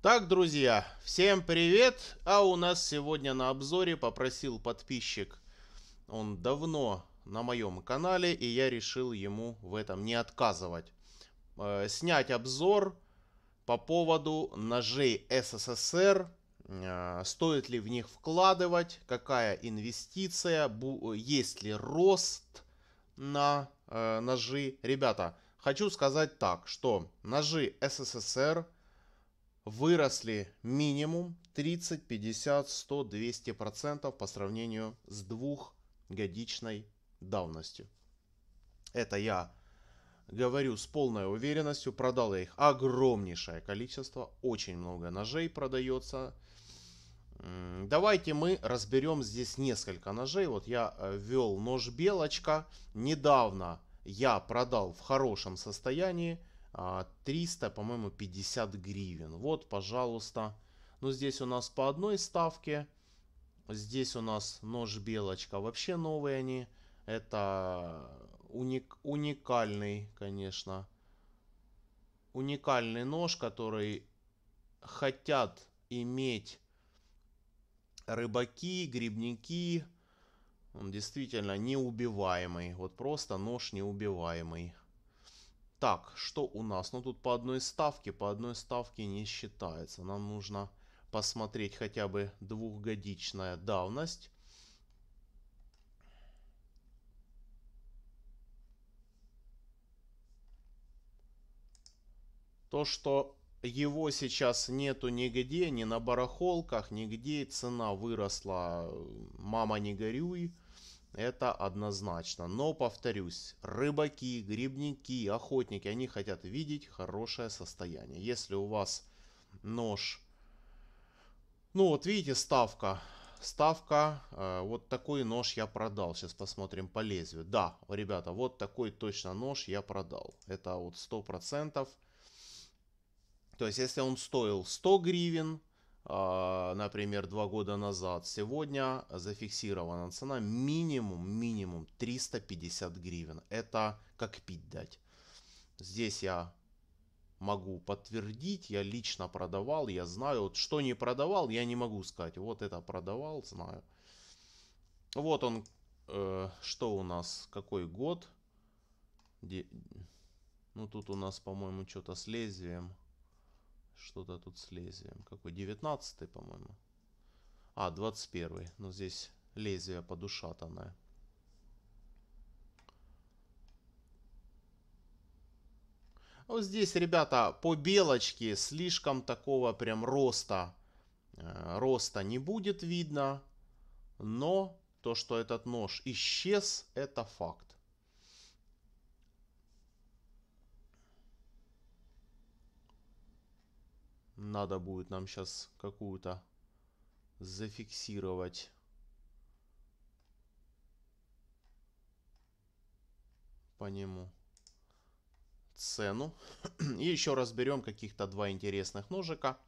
Так, друзья, всем привет! А у нас сегодня на обзоре попросил подписчик, он давно на моем канале, и я решил ему в этом не отказывать, э, снять обзор по поводу ножей СССР, э, стоит ли в них вкладывать, какая инвестиция, есть ли рост на э, ножи. Ребята, хочу сказать так, что ножи СССР – выросли минимум 30, 50, 100, 200 процентов по сравнению с двухгодичной давностью. Это я говорю с полной уверенностью, продал я их огромнейшее количество, очень много ножей продается. Давайте мы разберем здесь несколько ножей. Вот я э, ввел нож белочка, недавно я продал в хорошем состоянии, 300, а, по-моему, 50 гривен. Вот, пожалуйста. Ну, здесь у нас по одной ставке. Здесь у нас нож-белочка. Вообще новые они. Это уник, уникальный, конечно. Уникальный нож, который хотят иметь рыбаки, грибники. Он действительно неубиваемый. Вот просто нож неубиваемый. Так, что у нас? Ну тут по одной ставке, по одной ставке не считается. Нам нужно посмотреть хотя бы двухгодичная давность. То, что его сейчас нету нигде, ни на барахолках, нигде. Цена выросла, мама не горюй. Это однозначно. Но, повторюсь, рыбаки, грибники, охотники, они хотят видеть хорошее состояние. Если у вас нож... Ну, вот видите, ставка. Ставка, э, вот такой нож я продал. Сейчас посмотрим по лезвию. Да, ребята, вот такой точно нож я продал. Это вот 100%. То есть, если он стоил 100 гривен, а, например, два года назад, сегодня зафиксирована цена минимум, минимум 350 гривен. Это как пить дать. Здесь я могу подтвердить, я лично продавал, я знаю, вот что не продавал, я не могу сказать, вот это продавал, знаю. Вот он, э, что у нас, какой год, Де... ну тут у нас, по-моему, что-то с лезвием. Что-то тут с лезвием. Какой? 19 по-моему. А, 21 Но ну, здесь лезвие подушатанное. Вот здесь, ребята, по белочке слишком такого прям роста, э, роста не будет видно. Но то, что этот нож исчез, это факт. Надо будет нам сейчас какую-то зафиксировать. По нему цену. И еще разберем каких-то два интересных ножика.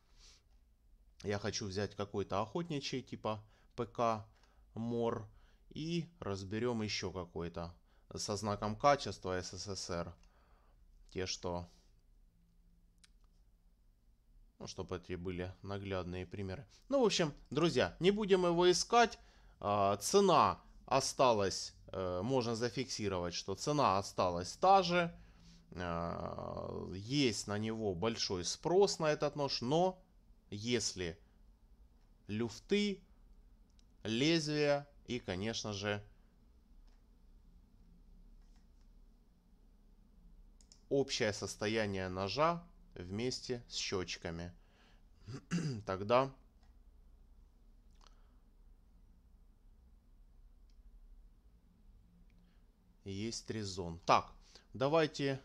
Я хочу взять какой-то охотничий, типа ПК, МОР. И разберем еще какой-то со знаком качества СССР. Те, что ну, чтобы эти были наглядные примеры. Ну, в общем, друзья, не будем его искать. А, цена осталась, э, можно зафиксировать, что цена осталась та же. А, есть на него большой спрос на этот нож, но если люфты, лезвия и, конечно же, общее состояние ножа вместе с счетчиками. Тогда есть резон. Так, давайте...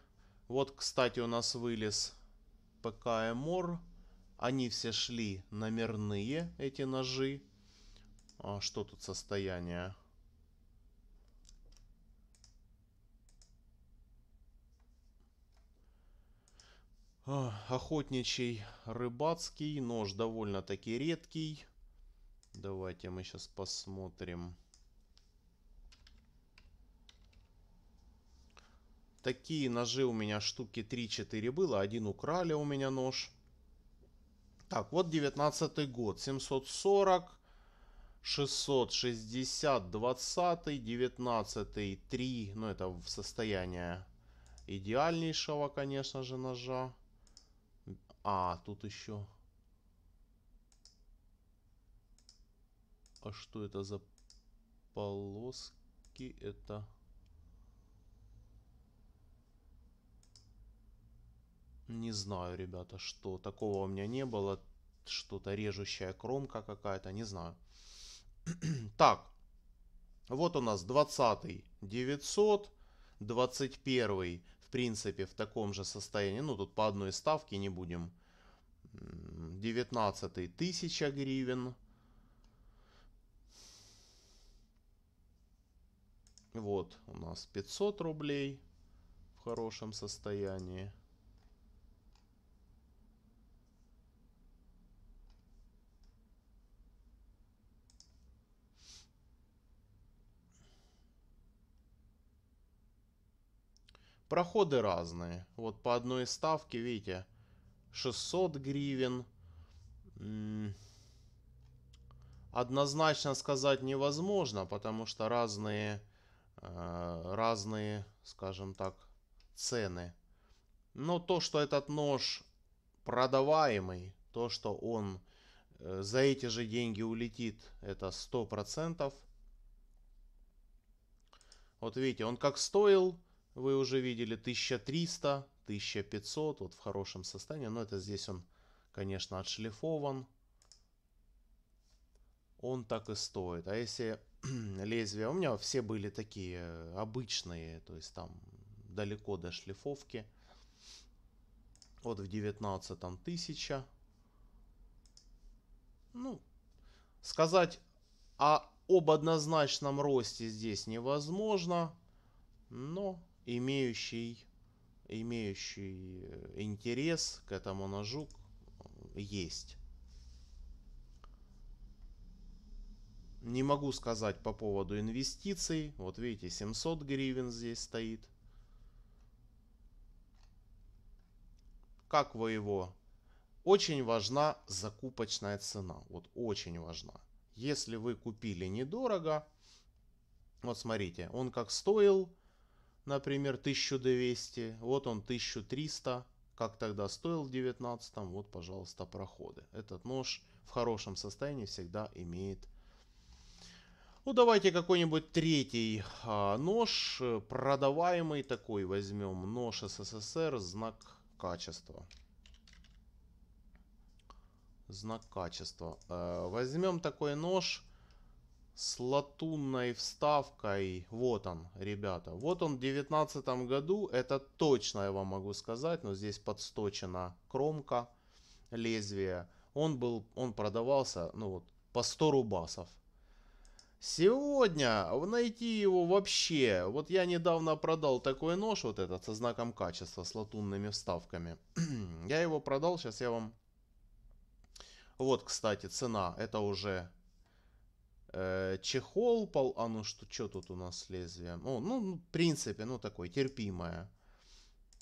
Вот, кстати, у нас вылез ПКМор. Они все шли номерные, эти ножи. А что тут состояние? Охотничий, рыбацкий, нож довольно-таки редкий. Давайте мы сейчас посмотрим. Такие ножи у меня штуки 3-4 было. Один украли у меня нож. Так, вот 19 год. 740, 660, 20, 19, 3. Ну, это в состоянии идеальнейшего, конечно же, ножа. А, тут еще... А что это за полоски? Это... Не знаю, ребята, что. Такого у меня не было. Что-то режущая кромка какая-то, не знаю. так. Вот у нас 20 900, 21 принципе, в таком же состоянии. Ну, тут по одной ставке не будем. 19 тысяча гривен. Вот у нас 500 рублей в хорошем состоянии. Проходы разные. Вот по одной ставке, видите, 600 гривен. Однозначно сказать невозможно, потому что разные, э, разные, скажем так, цены. Но то, что этот нож продаваемый, то, что он э, за эти же деньги улетит, это 100%. Вот видите, он как стоил вы уже видели 1300, 1500, вот в хорошем состоянии. Но это здесь он, конечно, отшлифован. Он так и стоит. А если лезвия, у меня все были такие обычные, то есть там далеко до шлифовки. Вот в 19 тысяча. Ну, сказать о, об однозначном росте здесь невозможно, но имеющий, имеющий э, интерес к этому ножу э, есть. Не могу сказать по поводу инвестиций. Вот видите, 700 гривен здесь стоит. Как вы его? Очень важна закупочная цена. Вот очень важна. Если вы купили недорого, вот смотрите, он как стоил например, 1200, вот он 1300, как тогда стоил в 19, вот, пожалуйста, проходы. Этот нож в хорошем состоянии всегда имеет ну, давайте какой-нибудь третий а, нож, э, продаваемый такой, возьмем нож СССР, знак качества. Знак качества. Э, возьмем такой нож с латунной вставкой. Вот он, ребята. Вот он в 2019 году. Это точно я вам могу сказать. Но здесь подсточена кромка лезвия. Он, был, он продавался ну вот, по 100 рубасов. Сегодня найти его вообще. Вот я недавно продал такой нож, вот этот, со знаком качества, с латунными вставками. я его продал, сейчас я вам... Вот, кстати, цена. Это уже Э, чехол, пол... А ну что, что тут у нас с лезвием? О, ну, ну, в принципе, ну такое, терпимое.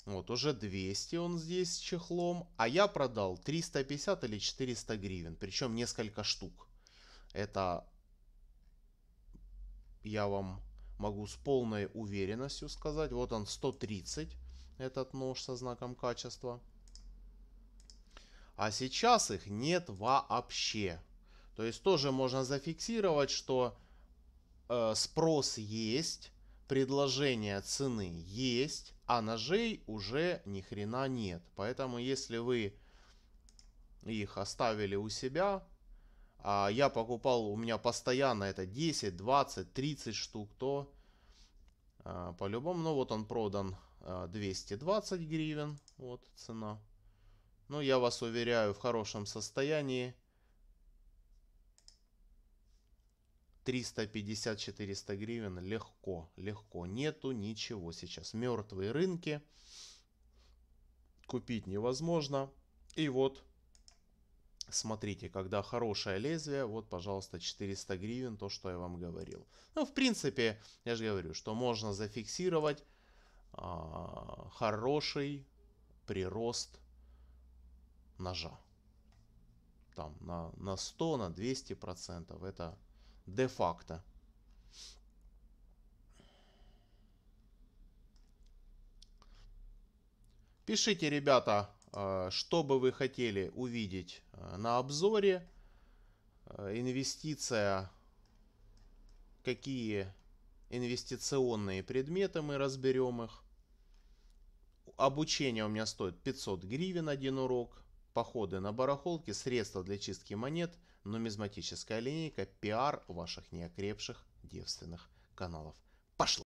Вот, уже 200 он здесь с чехлом. А я продал 350 или 400 гривен. Причем несколько штук. Это я вам могу с полной уверенностью сказать. Вот он 130, этот нож со знаком качества. А сейчас их нет вообще. То есть тоже можно зафиксировать, что э, спрос есть, предложение цены есть, а ножей уже ни хрена нет. Поэтому если вы их оставили у себя, а я покупал, у меня постоянно это 10, 20, 30 штук, то э, по-любому, ну вот он продан э, 220 гривен, вот цена. Ну я вас уверяю, в хорошем состоянии. 350-400 гривен легко, легко. Нету ничего сейчас. Мертвые рынки. Купить невозможно. И вот, смотрите, когда хорошее лезвие, вот, пожалуйста, 400 гривен, то, что я вам говорил. Ну, в принципе, я же говорю, что можно зафиксировать а, хороший прирост ножа. Там на, на 100, на 200 процентов. Это де-факто. Пишите, ребята, э, что бы вы хотели увидеть э, на обзоре. Э, инвестиция, какие инвестиционные предметы мы разберем их. Обучение у меня стоит 500 гривен один урок. Походы на барахолки, средства для чистки монет – нумизматическая линейка пиар ваших неокрепших девственных каналов. Пошло!